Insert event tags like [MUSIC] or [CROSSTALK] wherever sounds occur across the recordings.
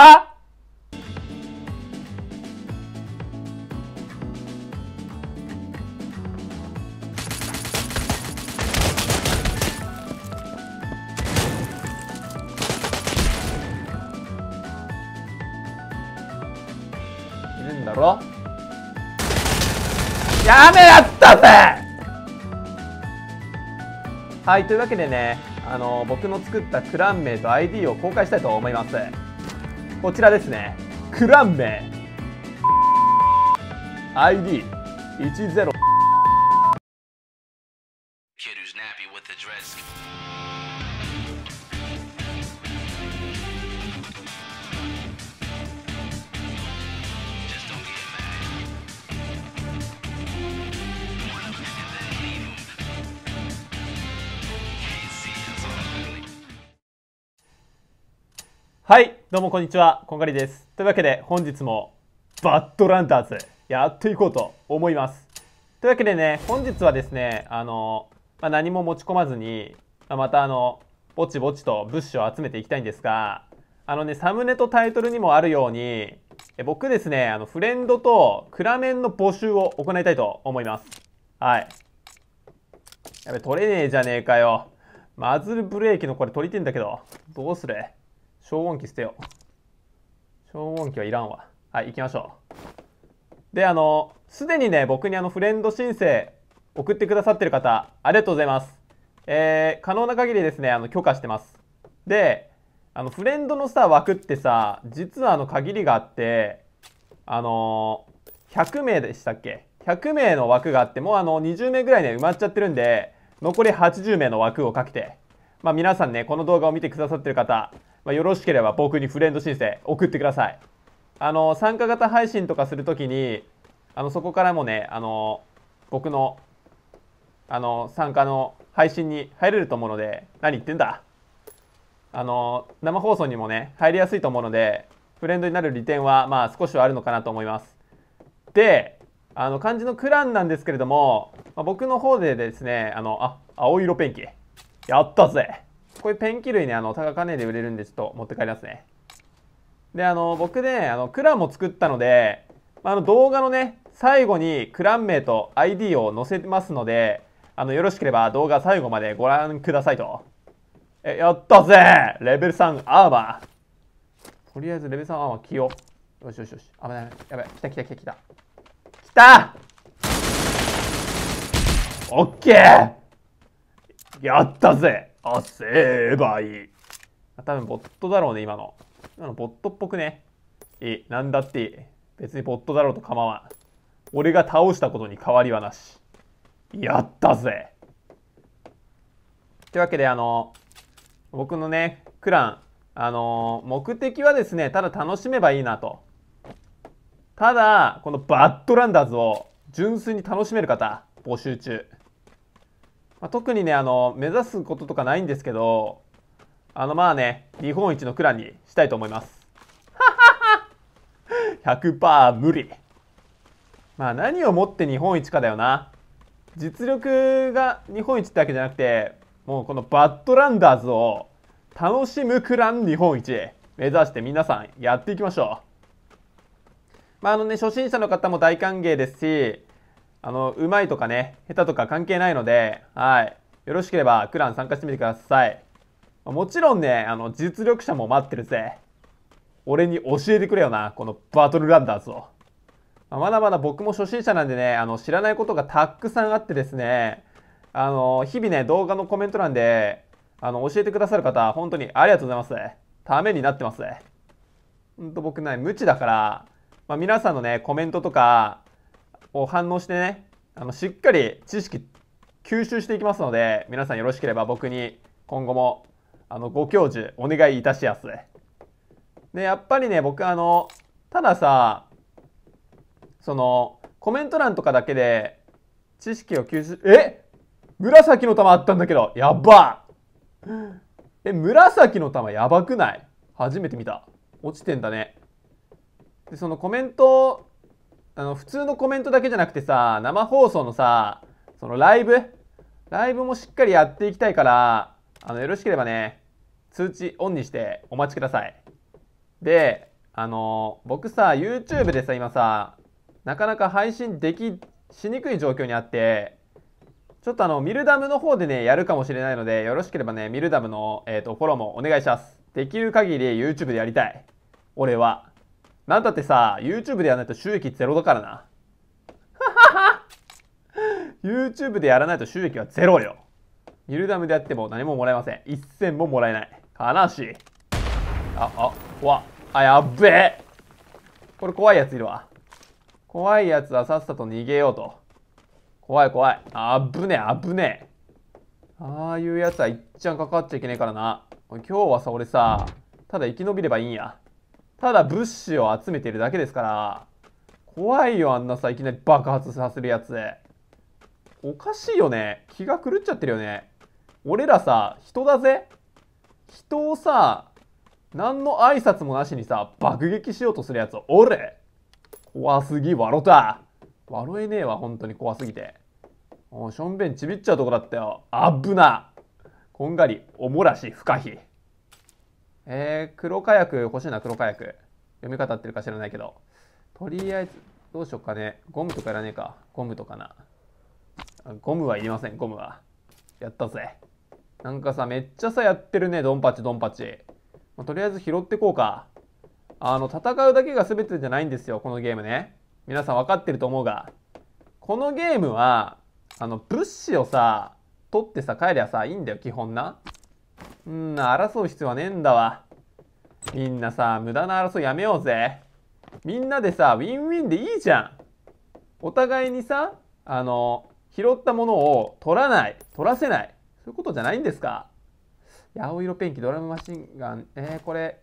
はいるんだろやめやったぜはいというわけでねあの僕の作ったクラン名と ID を公開したいと思いますこちらですねクラン名 i d 1 0はいどうもこんにちはこんがりですというわけで本日もバッドランターズやっていこうと思いますというわけでね本日はですねあの、まあ、何も持ち込まずに、まあ、またあのぼちぼちと物資を集めていきたいんですがあのねサムネとタイトルにもあるように僕ですねあのフレンドとクラメンの募集を行いたいと思いますはいやべ取れねえじゃねえかよマズルブレーキのこれ取りてんだけどどうする消音器捨てよう。消音器はいらんわ。はい、行きましょう。で、あの、すでにね、僕にあの、フレンド申請送ってくださってる方、ありがとうございます。えー、可能な限りですね、あの、許可してます。で、あの、フレンドのさ、枠ってさ、実はあの、限りがあって、あのー、100名でしたっけ ?100 名の枠があって、もうあの、20名ぐらいね、埋まっちゃってるんで、残り80名の枠をかけて、まあ皆さんね、この動画を見てくださってる方、まあ、よろしければ僕にフレンド申請送ってください。あの、参加型配信とかするときに、あの、そこからもね、あの、僕の、あの、参加の配信に入れると思うので、何言ってんだあの、生放送にもね、入りやすいと思うので、フレンドになる利点は、まあ、少しはあるのかなと思います。で、あの、漢字のクランなんですけれども、まあ、僕の方でですね、あの、あ、青色ペンキ。やったぜこういうペンキ類ねあの高金で売れるんでちょっと持って帰りますねであの僕ねあのクランも作ったので、まあ、の動画のね最後にクラン名と ID を載せてますのであのよろしければ動画最後までご覧くださいとえやったぜレベル3アーマーとりあえずレベル3アーマー着ようよしよしよし危ないやばい来た来た来た来た来たオッケーやったぜあせばいい。多分ボットだろうね、今の。今のボットっぽくね。え、なんだって別にボットだろうと構わん。俺が倒したことに変わりはなし。やったぜというわけで、あの、僕のね、クラン、あの、目的はですね、ただ楽しめばいいなと。ただ、このバッドランダーズを純粋に楽しめる方、募集中。まあ、特にねあの目指すこととかないんですけどあのまあね日本一のクランにしたいと思います100% [LAUGHS] 無理まあ何をもって日本一かだよな実力が日本一ってわけじゃなくてもうこのバッドランダーズを楽しむクラン日本一目指して皆さんやっていきましょうまああのね初心者の方も大歓迎ですしあの、うまいとかね、下手とか関係ないので、はい。よろしければ、クラン参加してみてください。もちろんね、あの、実力者も待ってるぜ。俺に教えてくれよな、このバトルランダーズを。まだまだ僕も初心者なんでね、あの、知らないことがたくさんあってですね、あの、日々ね、動画のコメント欄で、あの、教えてくださる方、本当にありがとうございます。ためになってます。ほんと僕ね、無知だから、まあ、皆さんのね、コメントとか、こう反応してねあのしっかり知識吸収していきますので皆さんよろしければ僕に今後もあのご教授お願いいたしやすでやっぱりね僕あのたださそのコメント欄とかだけで知識を吸収え紫の玉あったんだけどやばえ紫の玉やばくない初めて見た落ちてんだねでそのコメントあの普通のコメントだけじゃなくてさ生放送のさそのライブライブもしっかりやっていきたいからあのよろしければね通知オンにしてお待ちくださいであの僕さ YouTube でさ今さなかなか配信できしにくい状況にあってちょっとあのミルダムの方でねやるかもしれないのでよろしければねミルダムの、えーと、とフォローもお願いしますできる限り YouTube でやりたい俺はなんだってさ、YouTube でやらないと収益ゼロだからな。[LAUGHS] YouTube でやらないと収益はゼロよ。ゆるダムでやっても何ももらえません。一銭ももらえない。悲しい。あ、あ、怖あ、やっべえ。これ怖いやついるわ。怖いやつはさっさと逃げようと。怖い怖い。あぶねあぶねああいうやつはいっちゃんかかっちゃいけねえからな。今日はさ、俺さ、ただ生き延びればいいんや。ただ物資を集めてるだけですから、怖いよ、あんなさ、いきなり爆発させるやつ。おかしいよね。気が狂っちゃってるよね。俺らさ、人だぜ。人をさ、何の挨拶もなしにさ、爆撃しようとするやつ、おれ怖すぎ、笑た。笑えねえわ、本当に怖すぎて。うしょんべんちびっちゃうとこだったよ。あぶな。こんがり、おもらし、不可避。えー、黒火薬欲しいな、黒火薬。読み方合ってるか知らないけど。とりあえず、どうしよっかね。ゴムとかいらねえか。ゴムとかな。ゴムはいりません、ゴムは。やったぜ。なんかさ、めっちゃさ、やってるね、ドンパチ、ドンパチ。まあ、とりあえず拾ってこうか。あの、戦うだけが全てじゃないんですよ、このゲームね。皆さん分かってると思うが。このゲームは、あの、物資をさ、取ってさ、帰りゃさ、いいんだよ、基本な。うん争う必要はねえんだわみんなさ無駄な争いやめようぜみんなでさウィンウィンでいいじゃんお互いにさあの拾ったものを取らない取らせないそういうことじゃないんですか青色ペンキドラムマシンガンえー、これ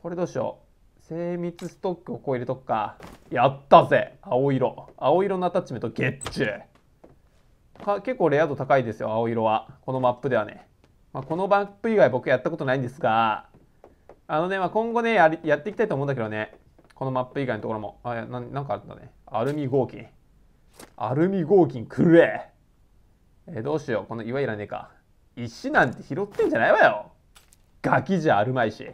これどうしよう精密ストックをこう入れとくかやったぜ青色青色のアタッチメントゲッチュ結構レア度高いですよ青色はこのマップではねまあ、このバップ以外僕やったことないんですが、あのね、まあ、今後ねや、やっていきたいと思うんだけどね、このマップ以外のところも。あ、ななんかあったね。アルミ合金。アルミ合金くれえどうしよう。この岩いらねえか。石なんて拾ってんじゃないわよ。ガキじゃあるまいし。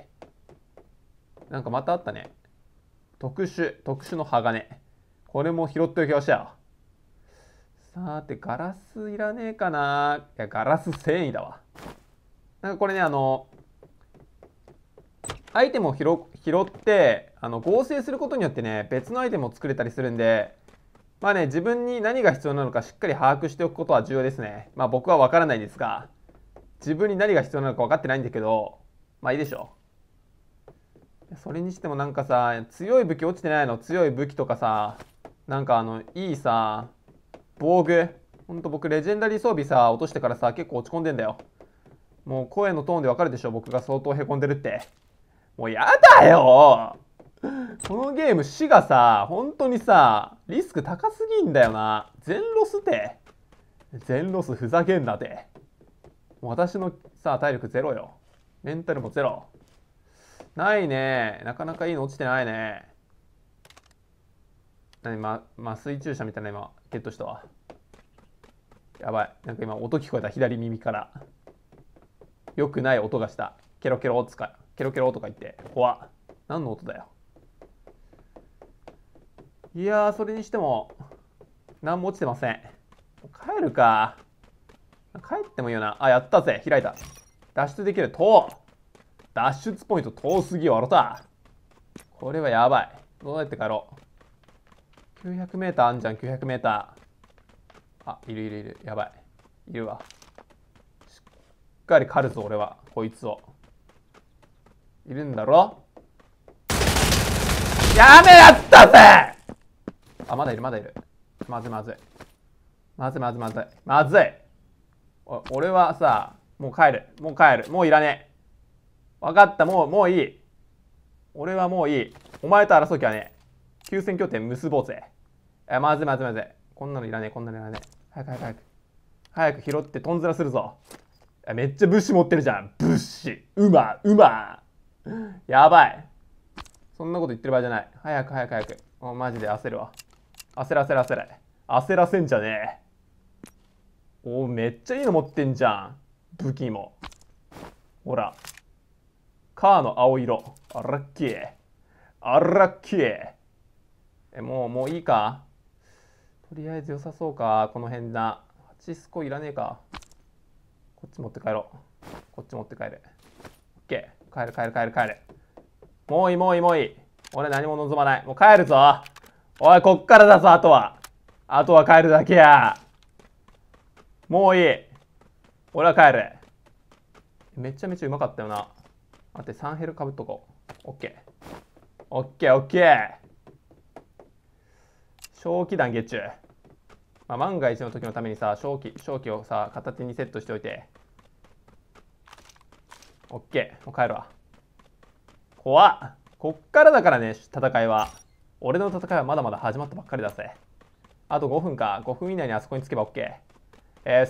なんかまたあったね。特殊、特殊の鋼。これも拾っておきましょう。さて、ガラスいらねえかな。いや、ガラス繊維だわ。なんかこれねあのアイテムを拾拾ってあの合成することによってね別のアイテムを作れたりするんでまあね自分に何が必要なのかしっかり把握しておくことは重要ですねまあ僕は分からないですが自分に何が必要なのか分かってないんだけどまあいいでしょうそれにしてもなんかさ強い武器落ちてないの強い武器とかさなんかあのいいさ防具ほんと僕レジェンダリー装備さ落としてからさ結構落ち込んでんだよもう声のトーンでわかるでしょ僕が相当へこんでるってもうやだよこのゲーム死がさ本当にさリスク高すぎんだよな全ロスって全ロスふざけんなて私のさ体力ゼロよメンタルもゼロないねなかなかいいの落ちてないね何ま麻酔注射みたいな今ゲットしたわやばいなんか今音聞こえた左耳から良くない音がした。ケロケロつか、ケロケロとか言って、怖っ。何の音だよ。いやそれにしても、何も落ちてません。帰るか。帰ってもいいよな。あ、やったぜ。開いた。脱出できる。と脱出ポイント遠すぎよ、あろた。これはやばい。どうやって帰ろう。900m あんじゃん、900m。あ、いるいるいる。やばい。いるわ。かり狩るぞ俺はこいつをいるんだろやめやったぜあまだいるまだいるまずいまずいまずいまずいまずいまずい俺はさもう帰るもう帰るもういらねえ分かったもうもういい俺はもういいお前と争う気はねえ休戦協定結ぼうぜえまずいまずいまずいこんなのいらねえこんなのいらねえ早く早く早く早く拾ってとんずらするぞめっちゃ物資持ってるじゃん。物資。うま、うま。やばい。そんなこと言ってる場合じゃない。早く早く早く。もうマジで焦るわ。焦らせらせら。焦らせんじゃねえ。おお、めっちゃいいの持ってんじゃん。武器も。ほら。カーの青色。あらっきえあらっきえ、もう、もういいかとりあえず良さそうか。この辺な。8スコいらねえか。こっち持って帰ろう。こっち持って帰れ。OK。帰る帰る帰る帰るもういいもういいもういい。俺何も望まない。もう帰るぞ。おい、こっからだぞ、あとは。あとは帰るだけや。もういい。俺は帰る。めちゃめちゃうまかったよな。待って、3ヘルかぶっとこう。OK。OK、OK。正気団ゲッチュ。まあ、万が一の時のためにさ正気正気をさ片手にセットしておいて OK もう帰るわ怖っこっからだからね戦いは俺の戦いはまだまだ始まったばっかりだぜあと5分か5分以内にあそこに着けば OK えー、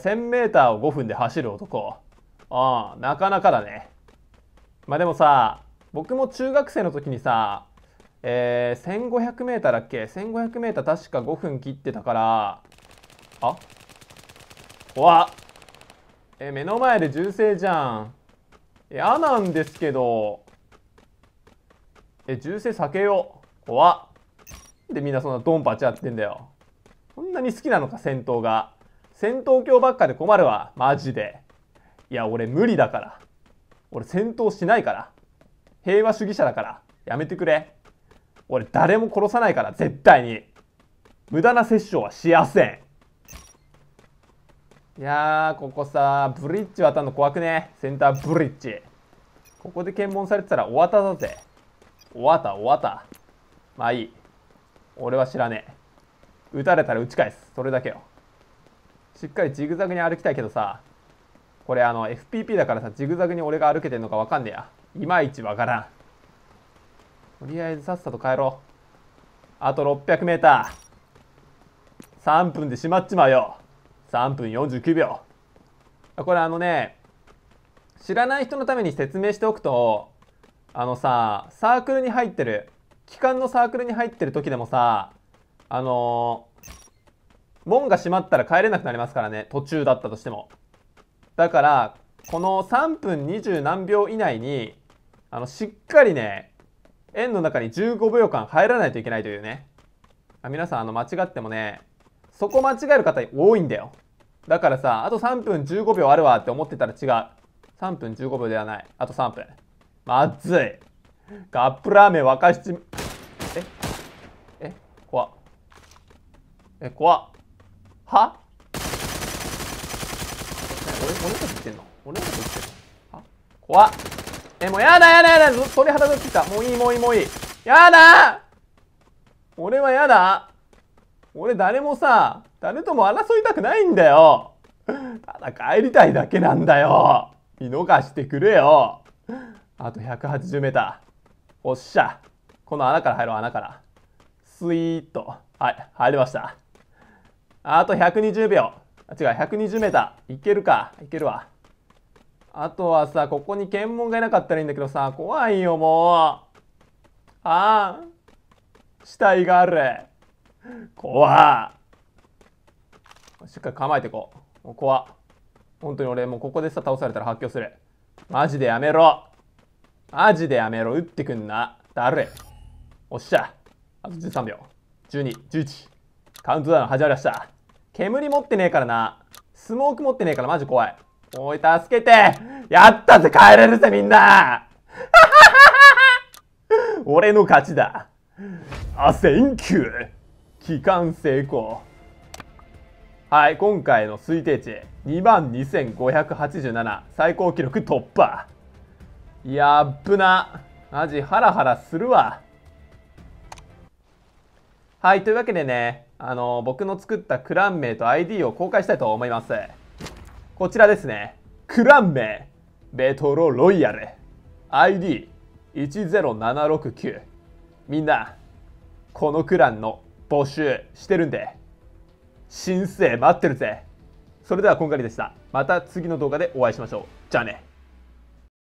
1000m を5分で走る男ああなかなかだねまあでもさ僕も中学生の時にさえー、1500m だっけ 1500m 確か5分切ってたからあ怖っえ目の前で銃声じゃん嫌なんですけどえ銃声避けよう怖っでみんなそんなドンパチやってんだよそんなに好きなのか戦闘が戦闘狂ばっかで困るわマジでいや俺無理だから俺戦闘しないから平和主義者だからやめてくれ俺誰も殺さないから絶対に無駄な殺生はしやせんいやここさブリッジ渡るの怖くねセンターブリッジここで検問されてたら終わっただぜ終わった終わったまあいい俺は知らねえ撃たれたら撃ち返すそれだけよしっかりジグザグに歩きたいけどさこれあの FPP だからさジグザグに俺が歩けてんのか分かんねえやいまいち分からんとりあえずさっさと帰ろうあと 600m3 分でしまっちまうよ3分49秒これあのね知らない人のために説明しておくとあのさサークルに入ってる期間のサークルに入ってる時でもさあのー、門が閉まったら帰れなくなりますからね途中だったとしてもだからこの3分20何秒以内にあのしっかりね円の中に15秒間入らないといけないというね皆さんあの間違ってもねそこ間違える方多いんだよだからさあと3分15秒あるわって思ってたら違う3分15秒ではないあと3分まずいカップラーメン沸かしちええ怖っえ怖っは俺俺のこと言ってんの俺のこと言ってんのは怖っえもうやだやだやだ鳥肌立ってきたもういいもういいもういいやだ俺はやだ俺誰もさ、誰とも争いたくないんだよ。ただ帰りたいだけなんだよ。見逃してくれよ。あと180メーター。おっしゃ。この穴から入ろう、穴から。スイーッと。はい、入りました。あと120秒。あ、違う、120メーター。いけるか。いけるわ。あとはさ、ここに検問がいなかったらいいんだけどさ、怖いよ、もう。ああ。死体がある。怖しっかり構えてこう。もう怖本当に俺、もうここでさ、倒されたら発狂する。マジでやめろマジでやめろ打ってくんな誰おっしゃあと13秒。12、11。カウントダウン始まりました。煙持ってねえからな。スモーク持ってねえからマジ怖い。おい、助けてやったぜ帰れるぜみんな [LAUGHS] 俺の勝ちだ。あ、センキュー帰還成功はい今回の推定値2万2587最高記録突破やっぶなマジハラハラするわはいというわけでねあの僕の作ったクラン名と ID を公開したいと思いますこちらですねクラン名ベトロロイヤル ID10769 みんなこのクランの募集してるんで申請待ってるぜそれでは今回でしたまた次の動画でお会いしましょうじゃあね